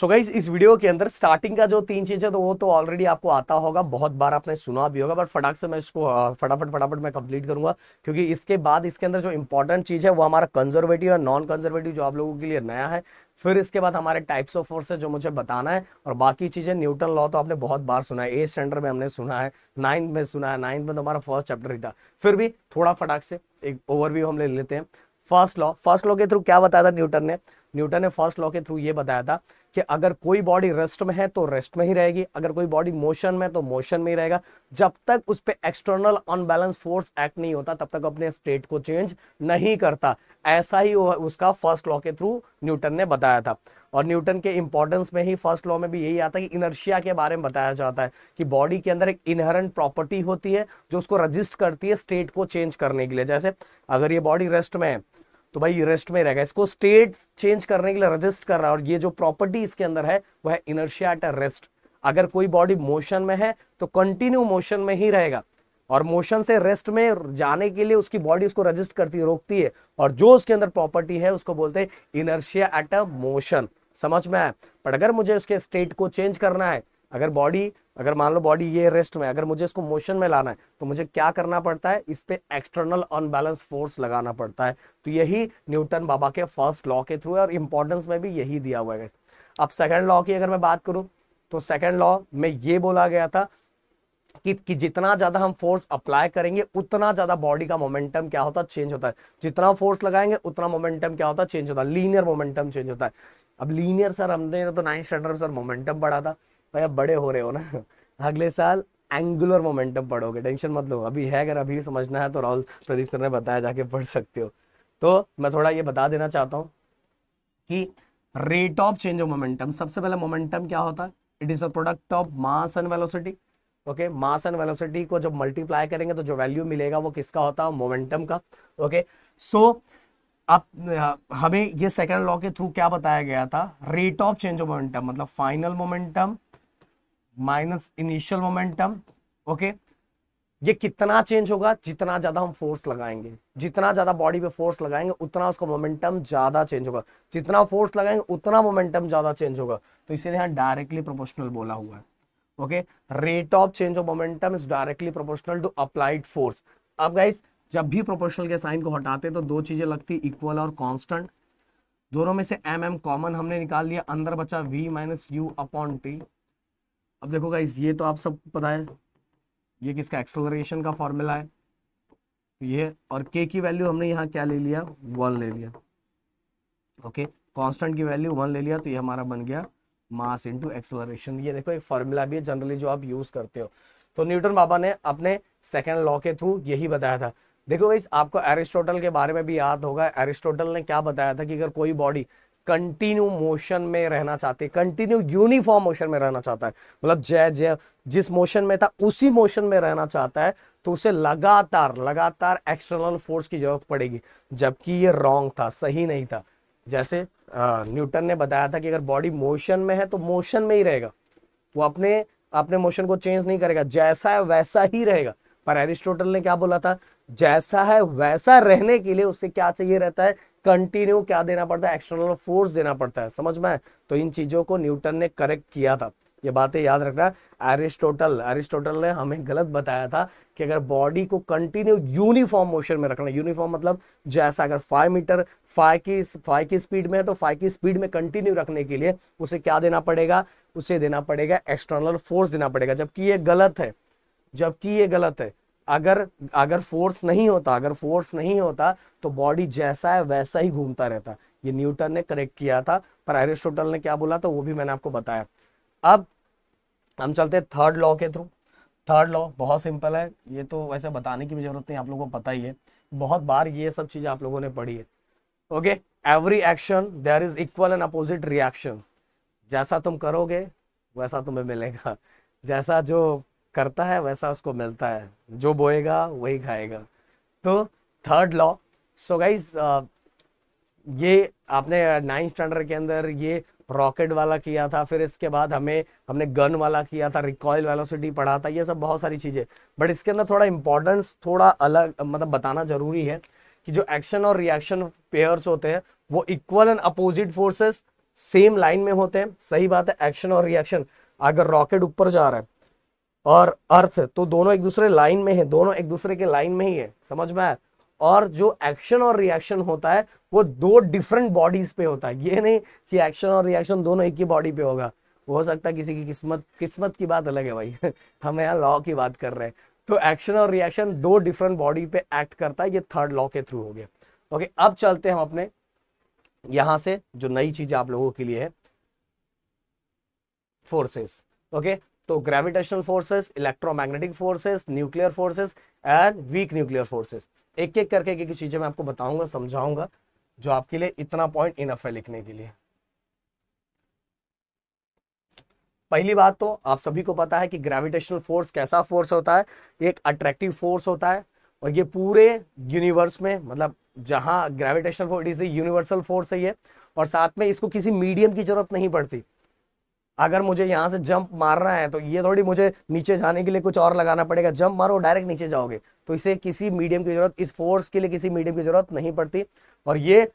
सो so guys इस video के अंदर स्टार्टिंग का जो तीन है तो वो तो ऑलरेडी आपको आता होगा बहुत बार आपने सुना भी होगा बट फटाक से मैं इसको फटाफट फटाफट मैं कंप्लीट करूंगा क्योंकि इसके बाद इसके अंदर जो इंपॉर्टेंट चीज है वो हमारा कंजर्वेटिव और नॉन कंजर्वेटिव जो आप लोगों के लिए नया है फिर इसके बाद हमारे टाइप्स ऑफ फोर्स जो मुझे बताना है और बाकी चीज़ें न्यूटन लॉ तो आपने बहुत बार सुना है ए स्टैंडर्ड में हमने सुना है नाइन्थ में सुना है नाइन्थ में तो हमारा फर्स्ट चैप्टर ही था फिर भी थोड़ा फटाक से एक ओवरव्यू हम ले लेते हैं फर्स्ट लॉ फर्स्ट लॉ के थ्रू क्या बताया था न्यूटन ने न्यूटन ने फर्स्ट लॉ के थ्रू ये बताया था कि अगर कोई बॉडी रेस्ट में है तो रेस्ट में ही रहेगी अगर कोई बॉडी मोशन में तो मोशन में ही रहेगा जब तक उस पर एक्सटर्नल अनबैलेंस फोर्स एक्ट नहीं होता तब तक अपने स्टेट को चेंज नहीं करता ऐसा ही उसका फर्स्ट लॉ के थ्रू न्यूटन ने बताया था और न्यूटन के इंपॉर्टेंस में ही फर्स्ट लॉ में भी यही आता है कि इनर्शिया के बारे में बताया जाता है कि बॉडी के अंदर एक इनहरेंट प्रॉपर्टी होती है जो उसको रजिस्ट करती है स्टेट को चेंज करने के लिए जैसे अगर ये बॉडी रेस्ट में है तो भाई रेस्ट में रहेगा इसको स्टेट चेंज करने के लिए रजिस्ट कर रहा है और ये जो प्रॉपर्टी इसके अंदर है वह है इनर्शिया एट रेस्ट अगर कोई बॉडी मोशन में है तो कंटिन्यू मोशन में ही रहेगा और मोशन से रेस्ट में जाने के लिए उसकी बॉडी उसको रजिस्ट करती है रोकती है और जो उसके अंदर प्रॉपर्टी है उसको बोलते हैं इनर्शिया एट अ मोशन समझ में आया पर अगर मुझे उसके स्टेट को चेंज करना है अगर बॉडी अगर मान लो बॉडी ये रेस्ट में अगर मुझे इसको मोशन में लाना है तो मुझे क्या करना पड़ता है इस पर एक्सटर्नल अनबैलेंस फोर्स लगाना पड़ता है तो यही न्यूटन बाबा के फर्स्ट लॉ के थ्रू है और इंपॉर्टेंस में भी यही दिया हुआ है अब सेकेंड लॉ की अगर मैं बात करूँ तो सेकेंड लॉ में ये बोला गया था कि, कि जितना ज्यादा हम फोर्स अप्लाई करेंगे उतना ज्यादा बॉडी का मोमेंटम क्या होता है चेंज होता है जितना फोर्स लगाएंगे उतना मोमेंटम क्या होता है चेंज होता है लीनियर मोमेंटम चेंज होता है अब लीनियर सर हमने तो नाइन स्टैंडर्ड सर मोमेंटम बढ़ा था भाई आप बड़े हो रहे हो ना अगले साल एंगुलर मोमेंटम पढ़ोगे टेंशन मत लो अभी है अगर अभी समझना है तो राहुल प्रदीप सर ने बताया जाके पढ़ सकते हो तो मैं थोड़ा ये बता देना चाहता हूँ कि rate of change of momentum सबसे पहले मोमेंटम क्या होता है it is a product of mass and velocity okay mass and velocity को जब मल्टीप्लाई करेंगे तो जो वैल्यू मिलेगा वो किसका होता है मोमेंटम का ओके सो अब हमें ये सेकेंड लॉ के थ्रू क्या बताया गया था rate of change of momentum मतलब final momentum minus initial momentum okay ये कितना चेंज होगा जितना ज्यादा हम फोर्स लगाएंगे जितना ज्यादा बॉडी पे फोर्स लगाएंगे उतना उसका मोमेंटम ज्यादा चेंज होगा जितना फोर्स लगाएंगे उतना मोमेंटम ज्यादा चेंज होगा तो इसीलिए यहाँ डायरेक्टली प्रोपोर्शनल बोला हुआ है okay rate of change of momentum is directly proportional to applied force अब गाइस जब भी प्रोपोर्शनल के साइन को हटाते हैं तो दो चीजें लगती इक्वल और कॉन्स्टेंट दोनों में से एम एम कॉमन हमने निकाल लिया अंदर बचा v minus u upon t अब देखो गाइस ये तो आप सब पता है ये किसका एक्सेलरेशन का फॉर्मूला है तो ये और के की वैल्यू हमने यहाँ क्या ले लिया वन ले लिया ओके कांस्टेंट की वैल्यू वन ले लिया तो ये हमारा बन गया मास इंटू एक्सेलरेशन ये देखो एक फॉर्मूला भी है जनरली जो आप यूज करते हो तो न्यूटन बाबा ने अपने सेकेंड लॉ के थ्रू यही बताया था देखो भाई आपको एरिस्टोटल के बारे में भी याद होगा एरिस्टोटल ने क्या बताया था कि अगर कोई बॉडी कंटिन्यू मोशन में रहना चाहते हैं कंटिन्यू यूनिफॉर्म मोशन में रहना चाहता है मतलब जय जय जिस मोशन में था उसी मोशन में रहना चाहता है तो उसे लगातार लगातार एक्सटर्नल फोर्स की जरूरत पड़ेगी जबकि ये रॉन्ग था सही नहीं था जैसे न्यूटन ने बताया था कि अगर बॉडी मोशन में है तो मोशन में ही रहेगा वो अपने अपने मोशन को चेंज नहीं करेगा जैसा है वैसा ही रहेगा पर एरिस्टोटल ने क्या बोला था जैसा है वैसा रहने के लिए उससे क्या चाहिए रहता है कंटिन्यू क्या देना पड़ता है एक्सटर्नल फोर्स देना पड़ता है समझ में तो इन चीजों को न्यूटन ने करेक्ट किया था ये बातें याद रखना एरिस्टोटल एरिस्टोटल ने हमें गलत बताया था कि अगर बॉडी को कंटिन्यू यूनिफॉर्म मोशन में रखना यूनिफॉर्म मतलब जैसा अगर फाइव मीटर फाइव की फाइव की स्पीड में है तो फाइव की स्पीड में कंटिन्यू रखने के लिए उसे क्या देना पड़ेगा उसे देना पड़ेगा एक्सटर्नल फोर्स देना पड़ेगा जबकि ये गलत है जबकि ये गलत है अगर अगर फोर्स नहीं होता अगर फोर्स नहीं होता तो बॉडी जैसा है वैसा ही घूमता रहता ये न्यूटन ने करेक्ट किया था पर एरिस्टोटल ने क्या बोला था वो भी मैंने आपको बताया अब हम चलते हैं थर्ड लॉ के थ्रू थर्ड लॉ बहुत सिंपल है ये तो वैसे बताने की भी जरूरत नहीं आप लोगों को पता ही है बहुत बार ये सब चीज़ें आप लोगों ने पढ़ी है okay every action there is equal and opposite reaction जैसा तुम करोगे वैसा तुम्हें मिलेगा जैसा जो करता है वैसा उसको मिलता है जो बोएगा वही खाएगा तो थर्ड लॉ सो गाइज ये आपने नाइन्थ स्टैंडर्ड के अंदर ये रॉकेट वाला किया था फिर इसके बाद हमें हमने गन वाला किया था रिकॉयल वेलोसिटी पढ़ा था ये सब बहुत सारी चीज़ें बट इसके अंदर थोड़ा इंपॉर्टेंस थोड़ा अलग मतलब बताना जरूरी है कि जो एक्शन और रिएक्शन पेयर्स होते हैं वो equal and opposite forces same line में होते हैं सही बात है एक्शन और रिएक्शन अगर रॉकेट ऊपर जा रहा है और अर्थ तो दोनों एक दूसरे लाइन में है दोनों एक दूसरे के लाइन में ही है समझ में आया और जो एक्शन और रिएक्शन होता है वो दो डिफरेंट बॉडीज पे होता है ये नहीं कि एक्शन और रिएक्शन दोनों एक ही बॉडी पे होगा हो सकता है किसी की किस्मत किस्मत की बात अलग है भाई हम यहाँ लॉ की बात कर रहे हैं तो एक्शन और रिएक्शन दो डिफरेंट बॉडी पे एक्ट करता है ये थर्ड लॉ के थ्रू हो गया ओके अब चलते हैं हम अपने यहां से जो नई चीज आप लोगों के लिए है फोर्सेस ओके तो gravitational forces electromagnetic forces nuclear forces and weak nuclear forces एक एक करके एक एक चीजें मैं आपको बताऊंगा समझाऊंगा जो आपके लिए इतना पॉइंट इनफ है लिखने के लिए पहली बात तो आप सभी को पता है कि ग्रेविटेशनल फोर्स कैसा फोर्स होता है ये एक अट्रैक्टिव फोर्स होता है और ये पूरे यूनिवर्स में मतलब जहां gravitational force is the universal force है ये और साथ में इसको किसी मीडियम की जरूरत नहीं पड़ती अगर मुझे यहाँ से जंप मारना है तो ये थोड़ी मुझे नीचे जाने के लिए कुछ और लगाना पड़ेगा जंप मारो डायरेक्ट नीचे जाओगे तो इसे किसी मीडियम की जरूरत इस फोर्स के लिए किसी मीडियम की जरूरत नहीं पड़ती और ये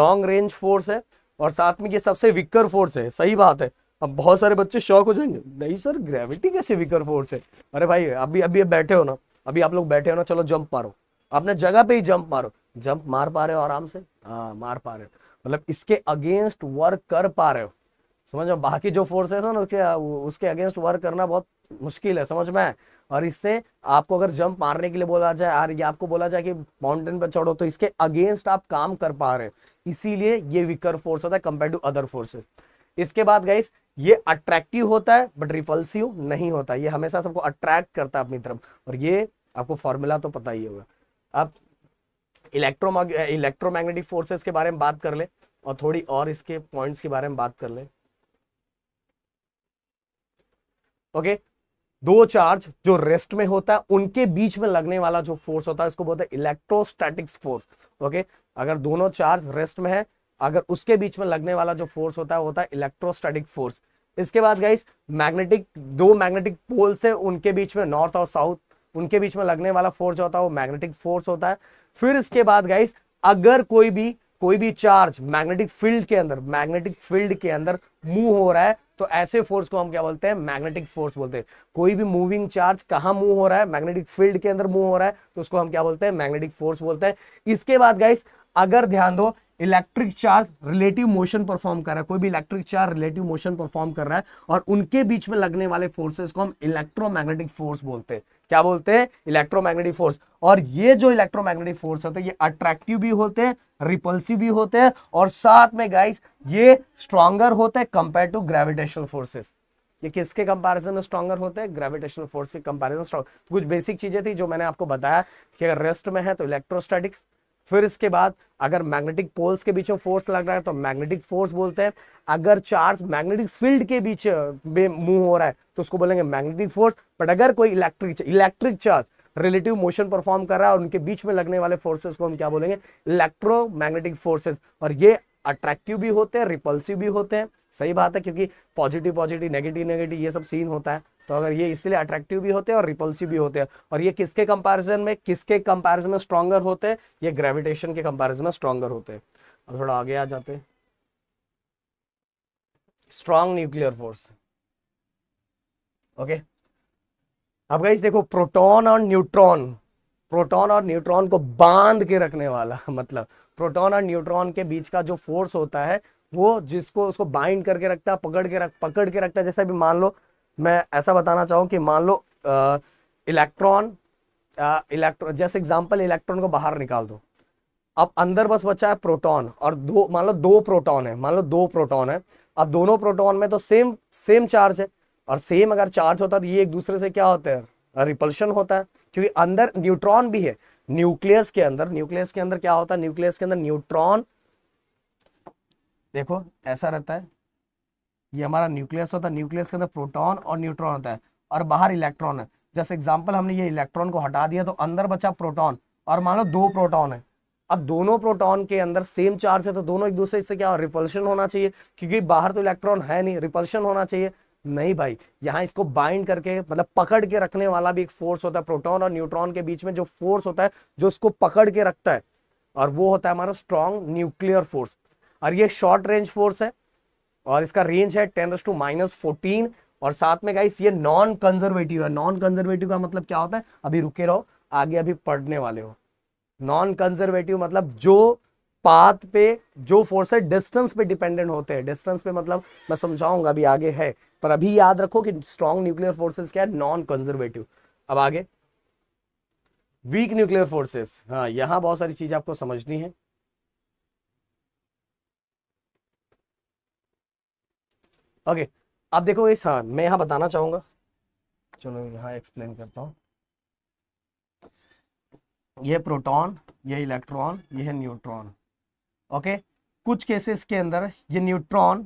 लॉन्ग रेंज फोर्स है और साथ में ये सबसे विकर फोर्स है सही बात है अब बहुत सारे बच्चे शौक हो जाएंगे नहीं सर ग्रेविटी कैसे विकर फोर्स है अरे भाई अभी अभी बैठे हो ना अभी आप लोग बैठे हो ना चलो जंप मारो अपने जगह पे ही जंप मारो जंप मार पा रहे हो आराम से हाँ मार पा रहे हो मतलब इसके अगेंस्ट वर्क कर पा रहे हो समझ में बाकी जो फोर्सेस ना उसके उसके अगेंस्ट वर्क करना बहुत मुश्किल है समझ में और इससे आपको अगर जंप मारने के लिए बोला जाए यार ये आपको बोला जाए कि माउंटेन पर चढ़ो तो इसके अगेंस्ट आप काम कर पा रहे हो इसीलिए ये वीकर फोर्स होता है कंपेयर टू अदर फोर्सेस इसके बाद गाइस ये अट्रैक्टिव होता है बट रिपल्सिव नहीं होता ये हमेशा सबको अट्रैक्ट करता है अपनी तरफ और ये आपको फॉर्मूला तो पता ही होगा अब इलेक्ट्रो इलेक्ट्रोमैग्नेटिक फोर्सेस के बारे में बात कर ले और थोड़ी और इसके पॉइंट्स के बारे में बात कर ले ओके दो चार्ज जो रेस्ट में होता है उनके बीच में लगने वाला जो फोर्स होता है इसको बोलते हैं इलेक्ट्रोस्टैटिक्स फोर्स ओके अगर दोनों चार्ज रेस्ट में है अगर उसके बीच में लगने वाला जो फोर्स होता है होता है इलेक्ट्रोस्टैटिक फोर्स इसके बाद गाइस मैग्नेटिक दो मैग्नेटिक पोल से उनके बीच में नॉर्थ और साउथ उनके बीच में लगने वाला फोर्स जो होता है वो मैग्नेटिक फोर्स होता है फिर इसके बाद गाइस अगर कोई भी कोई भी चार्ज मैग्नेटिक फील्ड के अंदर मैग्नेटिक फील्ड के अंदर मूव हो रहा है तो ऐसे फोर्स को हम क्या बोलते हैं मैग्नेटिक फोर्स बोलते हैं कोई भी मूविंग चार्ज कहां मूव हो रहा है मैग्नेटिक फील्ड के अंदर मूव हो रहा है तो उसको हम क्या बोलते हैं मैग्नेटिक फोर्स बोलते हैं इसके बाद गाइस अगर ध्यान दो electric charge relative motion perform कर रहा है कोई भी electric charge relative motion perform कर रहा है और उनके बीच में लगने वाले फोर्सेस को हम इलेक्ट्रोमैग्नेटिक फोर्स बोलते हैं क्या बोलते हैं इलेक्ट्रोमैग्नेटिक फोर्स और ये जो इलेक्ट्रोमैग्नेटिक फोर्स होते हैं ये अट्रैक्टिव भी होते हैं रिपल्सिव भी होते हैं और साथ में गाइस ये स्ट्रॉन्गर होते हैं कंपेयर टू ग्रेविटेशनल फोर्सेस ये किसके कंपैरिजन में स्ट्रॉगर होते हैं ग्रेविटेशनल फोर्स के कंपैरिजन स्ट्रॉन्ग कुछ बेसिक चीजें थी जो मैंने आपको बताया कि अगर रेस्ट में है तो इलेक्ट्रोस्टैटिक्स फिर इसके बाद अगर मैग्नेटिक पोल्स के बीच में फोर्स लग रहा है तो मैग्नेटिक फोर्स बोलते हैं अगर चार्ज मैग्नेटिक फील्ड के बीच में मूव हो रहा है तो उसको बोलेंगे मैग्नेटिक फोर्स बट अगर कोई electric electric charge relative motion perform कर रहा है और उनके बीच में लगने वाले फोर्सेस को हम क्या बोलेंगे इलेक्ट्रो मैग्नेटिक फोर्सेज और ये अट्रैक्टिव भी होते हैं रिपल्सिव भी होते हैं सही बात है क्योंकि पॉजिटिव पॉजिटिव नेगेटिव नेगेटिव ये सब सीन होता है तो अगर ये इसलिए अट्रैक्टिव भी होते हैं और रिपल्सिव भी होते हैं और ये किसके कंपैरिजन में किसके कंपैरिजन में स्ट्रॉगर होते हैं ये ग्रेविटेशन के कंपैरिजन में स्ट्रॉगर होते हैं और थोड़ा आगे आ जाते हैं स्ट्रॉन्ग न्यूक्लियर फोर्स ओके अब गाइस देखो प्रोटॉन और न्यूट्रॉन प्रोटॉन और न्यूट्रॉन को बांध के रखने वाला मतलब प्रोटॉन और न्यूट्रॉन के बीच का जो फोर्स होता है वो जिसको उसको बाइंड करके रखता है पकड़ के रख पकड़ के रखता है जैसे भी मान लो मैं ऐसा बताना चाहूँ कि मान लो इलेक्ट्रॉन इलेक्ट्रॉन जैसे एग्जाम्पल इलेक्ट्रॉन को बाहर निकाल दो अब अंदर बस बचा है प्रोटॉन और दो मान लो दो प्रोटॉन है मान लो दो प्रोटॉन है अब दोनों प्रोटॉन में तो सेम सेम चार्ज है और सेम अगर चार्ज होता तो ये एक दूसरे से क्या होता है रिपल्शन होता है क्योंकि अंदर न्यूट्रॉन भी है न्यूक्लियस के अंदर न्यूक्लियस के अंदर क्या होता है न्यूक्लियस के अंदर न्यूट्रॉन देखो ऐसा रहता है ये हमारा न्यूक्लियस होता है न्यूक्लियस के अंदर प्रोटॉन और न्यूट्रॉन होता है और बाहर इलेक्ट्रॉन है जैसे एग्जाम्पल हमने ये इलेक्ट्रॉन को हटा दिया तो अंदर बचा प्रोटॉन और मान लो दो प्रोटॉन है अब दोनों प्रोटॉन के अंदर सेम चार्ज है तो दोनों एक दूसरे से क्या रिपल्शन होना चाहिए क्योंकि बाहर तो इलेक्ट्रॉन है नहीं रिपल्शन होना चाहिए नहीं भाई यहाँ इसको बाइंड करके मतलब पकड़ के रखने वाला भी एक फोर्स होता है प्रोटॉन और न्यूट्रॉन के बीच में जो फोर्स होता है जो उसको पकड़ के रखता है और वो होता है हमारा स्ट्रॉन्ग न्यूक्लियर फोर्स और ये शॉर्ट रेंज फोर्स है और इसका रेंज है टेन रस टू माइनस फोर्टीन और साथ में गाइस ये नॉन कंजर्वेटिव है नॉन कंजर्वेटिव का मतलब क्या होता है अभी रुके रहो आगे अभी पढ़ने वाले हो नॉन कंजर्वेटिव मतलब जो पाथ पे जो फोर्स है डिस्टेंस पे डिपेंडेंट होते हैं डिस्टेंस पे मतलब मैं समझाऊंगा अभी आगे है पर अभी याद रखो कि स्ट्रॉन्ग न्यूक्लियर फोर्सेस क्या है नॉन कंजर्वेटिव अब आगे वीक न्यूक्लियर फोर्सेस हाँ यहां बहुत सारी चीजें आपको समझनी है ओके आप देखो इस हाँ मैं यहाँ बताना चाहूंगा चलो यहाँ एक्सप्लेन करता हूँ ये प्रोटॉन ये इलेक्ट्रॉन ये है न्यूट्रॉन ओके कुछ केसेस के अंदर ये न्यूट्रॉन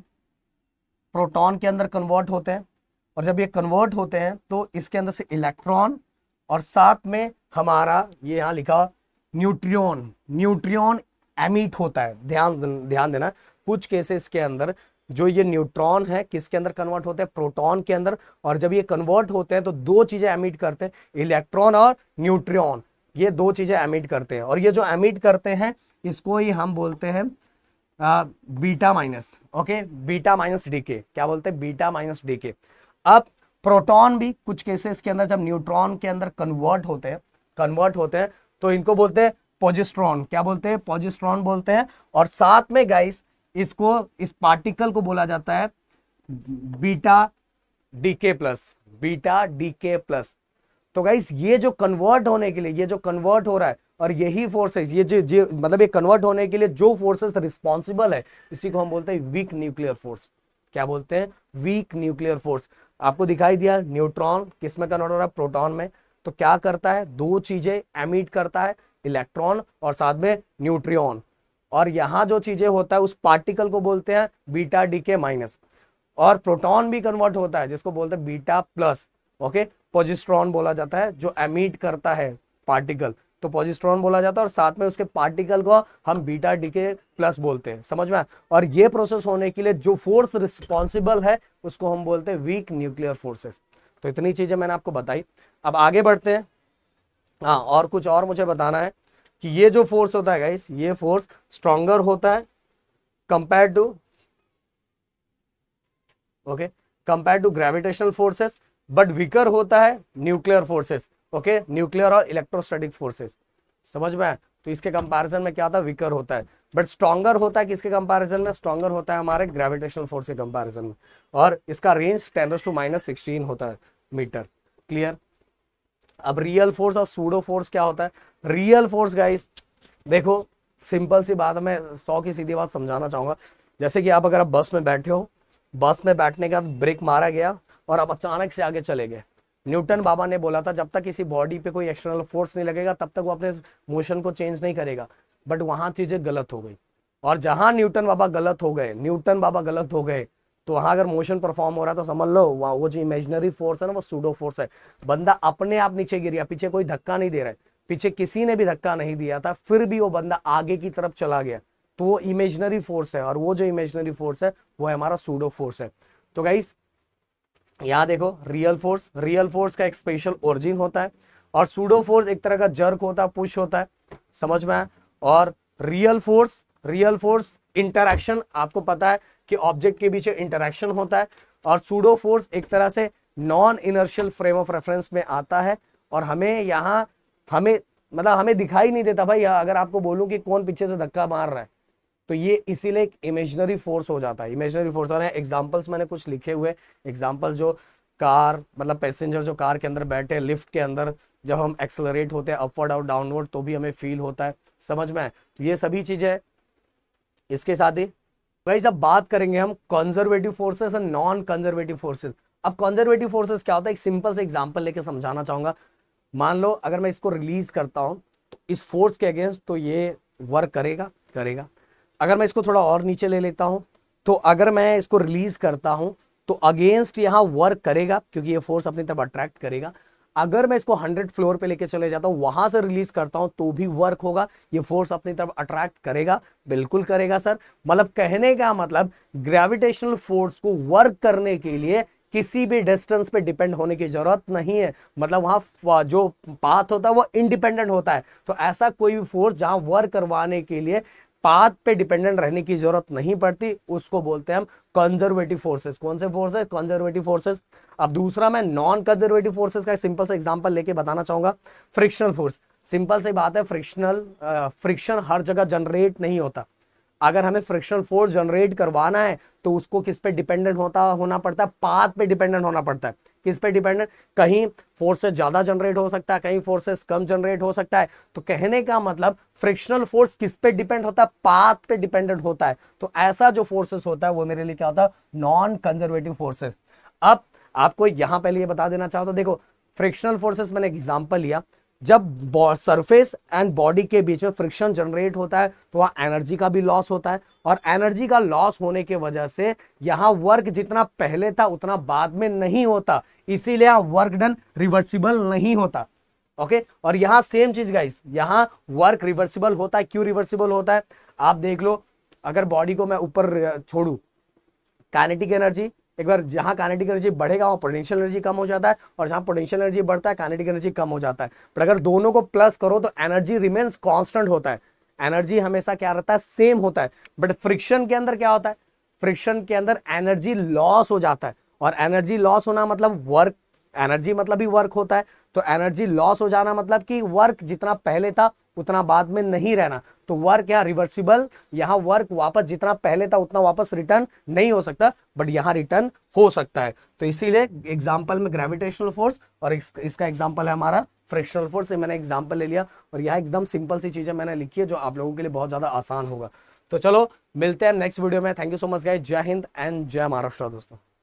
प्रोटॉन के अंदर कन्वर्ट होते हैं और जब ये कन्वर्ट होते हैं तो इसके अंदर से इलेक्ट्रॉन और साथ में हमारा ये यहाँ लिखा न्यूट्रियन न्यूट्रियन एमिट होता है ध्यान ध्यान देना कुछ केसेस के अंदर जो ये न्यूट्रॉन है किसके अंदर कन्वर्ट होते हैं प्रोटॉन के अंदर और जब ये कन्वर्ट होते हैं तो दो चीज़ें एमिट करते हैं इलेक्ट्रॉन और न्यूट्रॉन ये दो चीज़ें एमिट करते हैं और ये जो एमिट करते हैं इसको ही हम बोलते हैं beta minus okay beta minus decay क्या बोलते हैं बीटा माइनस डी के अब प्रोटॉन भी कुछ केसेस के अंदर जब न्यूट्रॉन के अंदर कन्वर्ट होते हैं कन्वर्ट होते हैं तो इनको बोलते हैं पॉजिस्ट्रॉन क्या बोलते हैं पॉजिस्ट्रॉन बोलते हैं और साथ में गाइस इसको इस पार्टिकल को बोला जाता है beta decay plus beta decay plus तो गाइस ये जो कन्वर्ट होने के लिए ये जो कन्वर्ट हो रहा है और यही फोर्सेस ये जो मतलब ये कन्वर्ट होने के लिए जो फोर्सेस रिस्पॉन्सिबल है इसी को हम बोलते हैं वीक न्यूक्लियर फोर्स क्या बोलते हैं वीक न्यूक्लियर फोर्स आपको दिखाई दिया न्यूट्रॉन किस में कन्वर्ट हो रहा है प्रोटॉन में तो क्या करता है दो चीजें एमिट करता है इलेक्ट्रॉन और साथ में न्यूट्रियॉन और यहां जो चीज़ें होता है उस पार्टिकल को बोलते हैं बीटा डी के माइनस और प्रोटॉन भी कन्वर्ट होता है जिसको बोलते हैं बीटा प्लस ओके पोजिस्ट्रॉन बोला जाता है जो एमिट करता है पार्टिकल तो पोजिस्ट्रॉन बोला जाता है और साथ में उसके पार्टिकल को हम बीटा डीके प्लस बोलते हैं समझ में और ये प्रोसेस होने के लिए जो फोर्स रिस्पॉन्सिबल है उसको हम बोलते हैं वीक न्यूक्लियर फोर्सेस तो इतनी चीजें मैंने आपको बताई अब आगे बढ़ते हैं हाँ और कुछ और मुझे बताना है कि ये जो फोर्स होता है गाइस ये फोर्स स्ट्रॉन्गर होता है compare to okay compare to gravitational forces but weaker होता है न्यूक्लियर फोर्सेस ओके न्यूक्लियर और इलेक्ट्रोस्टैटिक फोर्सेस समझ में तो इसके कंपैरिजन में क्या था वीकर होता है बट स्ट्रॉन्गर होता है किसके कंपैरिजन में स्ट्रॉन्गर होता है हमारे ग्रेविटेशनल फोर्स के कंपैरिजन में और इसका range ten to minus sixteen होता है मीटर क्लियर अब रियल फोर्स और सूडो फोर्स क्या होता है रियल फोर्स गाइस देखो सिंपल सी बात मैं सौ की सीधी बात समझाना चाहूंगा जैसे कि आप अगर आप बस में बैठे हो बस में बैठने के बाद ब्रेक मारा गया और आप अचानक से आगे चले गए न्यूटन बाबा ने बोला था जब तक किसी बॉडी पे कोई एक्सटर्नल फोर्स नहीं लगेगा तब तक वो अपने मोशन को चेंज नहीं करेगा बट वहां चीज़ें गलत हो गई और जहां न्यूटन बाबा गलत हो गए न्यूटन बाबा गलत हो गए तो वहां अगर मोशन परफॉर्म हो रहा है तो समझ लो वहां वो जो इमेजनरी फोर्स है ना वो सूडो फोर्स है बंदा अपने आप नीचे गिर गया पीछे कोई धक्का नहीं दे रहा है पीछे किसी ने भी धक्का नहीं दिया था फिर भी वो बंदा आगे की तरफ चला गया तो वो इमेजनरी फोर्स है और वो जो इमेजनरी फोर्स है वो है हमारा सूडो फोर्स है तो गाइस यहाँ देखो रियल फोर्स रियल फोर्स का एक स्पेशल ओरिजिन होता है और सूडो फोर्स एक तरह का जर्क होता है पुश होता है समझ में आया और real force real force interaction आपको पता है कि ऑब्जेक्ट के बीच इंटरेक्शन होता है और सूडो फोर्स एक तरह से non inertial frame of reference में आता है और हमें यहाँ हमें मतलब हमें दिखाई नहीं देता भाई अगर आपको बोलूँ कि कौन पीछे से धक्का मार रहा है तो ये इसीलिए एक इमेजनरी फोर्स हो जाता है इमेजनरी फोर्स और एग्जाम्पल्स मैंने कुछ लिखे हुए एग्जाम्पल जो कार मतलब पैसेंजर जो कार के अंदर बैठे लिफ्ट के अंदर जब हम एक्सलरेट होते हैं अपवर्ड और डाउनवर्ड तो भी हमें फील होता है समझ में आए तो ये सभी चीज़ें इसके साथ ही गाइस अब बात करेंगे हम कंजर्वेटिव फोर्सेस और नॉन कंजर्वेटिव फोर्सेस अब कंजर्वेटिव फोर्सेस क्या होता है एक सिंपल से एग्जांपल लेके समझाना चाहूंगा मान लो अगर मैं इसको रिलीज करता हूं तो इस फोर्स के अगेंस्ट तो ये वर्क करेगा करेगा अगर मैं इसको थोड़ा और नीचे ले लेता हूं तो अगर मैं इसको रिलीज करता हूं तो अगेंस्ट यहाँ वर्क करेगा क्योंकि ये फोर्स अपनी तरफ अट्रैक्ट करेगा अगर मैं इसको हंड्रेड फ्लोर पे लेके चले जाता हूँ वहां से रिलीज करता हूँ तो भी वर्क होगा ये फोर्स अपनी तरफ अट्रैक्ट करेगा बिल्कुल करेगा सर मतलब कहने का मतलब ग्रेविटेशनल फोर्स को वर्क करने के लिए किसी भी डिस्टेंस पे डिपेंड होने की जरूरत नहीं है मतलब वहाँ जो पाथ होता है वो इंडिपेंडेंट होता है तो ऐसा कोई भी फोर्स जहाँ वर्क करवाने के लिए पाथ पे डिपेंडेंट रहने की जरूरत नहीं पड़ती उसको बोलते हैं हम कंजर्वेटिव फोर्सेस कौन से फोर्सेस कंजर्वेटिव फोर्सेस अब दूसरा मैं नॉन कंजर्वेटिव फोर्सेस का सिंपल सा एग्जांपल लेके बताना चाहूंगा फ्रिक्शनल फोर्स सिंपल सी बात है फ्रिक्शनल फ्रिक्शन हर जगह जनरेट नहीं होता अगर हमें फ्रिक्शनल फोर्स जनरेट करवाना है तो उसको किस पे डिपेंडेंट होता होना पड़ता है पाथ पे डिपेंडेंट होना पड़ता है किस पे डिपेंडेंट कहीं फोर्सेस ज़्यादा जनरेट हो सकता है कहीं फोर्सेस कम जनरेट हो सकता है तो कहने का मतलब फ्रिक्शनल फोर्स किस पे डिपेंड होता है पाथ पे डिपेंडेंट होता है तो ऐसा जो फोर्सेस होता है वो मेरे लिए क्या होता है नॉन कंजर्वेटिव फोर्सेस अब आपको यहां पहले ये बता देना चाहो तो देखो फ्रिक्शनल फोर्सेस मैंने एग्जाम्पल लिया जब सरफेस एंड बॉडी के बीच में फ्रिक्शन जनरेट होता है तो वहाँ एनर्जी का भी लॉस होता है और एनर्जी का लॉस होने के वजह से यहाँ वर्क जितना पहले था उतना बाद में नहीं होता इसीलिए वर्क डन रिवर्सिबल नहीं होता ओके और यहाँ सेम चीज गाइस यहाँ वर्क रिवर्सिबल होता है क्यों रिवर्सिबल होता है आप देख लो अगर बॉडी को मैं ऊपर छोड़ू कैनेटिक एनर्जी एक बार जहां कानेटिक एनर्जी बढ़ेगा वहाँ पोटेंशियल एनर्जी कम हो जाता है और जहां पोटेंशियल एनर्जी बढ़ता है कानेटिक एनर्जी कम हो जाता है पर अगर दोनों को प्लस करो तो एनर्जी रिमेन्स कॉन्स्टेंट होता है एनर्जी हमेशा क्या रहता है सेम होता है बट फ्रिक्शन के अंदर क्या होता है फ्रिक्शन के अंदर एनर्जी लॉस हो जाता है और एनर्जी लॉस होना मतलब वर्क एनर्जी मतलब ही वर्क होता है तो एनर्जी लॉस हो जाना मतलब कि वर्क जितना पहले था उतना बाद में नहीं रहना तो वर्क यहाँ रिवर्सिबल यहाँ वर्क वापस जितना पहले था उतना वापस रिटर्न नहीं हो सकता बट यहाँ रिटर्न हो सकता है तो इसीलिए एग्जाम्पल में ग्रेविटेशनल फोर्स और इस, इसका एग्जाम्पल है हमारा फ्रिक्शनल फोर्स से मैंने एग्जाम्पल ले लिया और यहाँ एकदम सिंपल सी चीज़ें मैंने लिखी है जो आप लोगों के लिए बहुत ज़्यादा आसान होगा तो चलो मिलते हैं नेक्स्ट वीडियो में thank you so much guy जय हिंद एंड जय महाराष्ट्र दोस्तों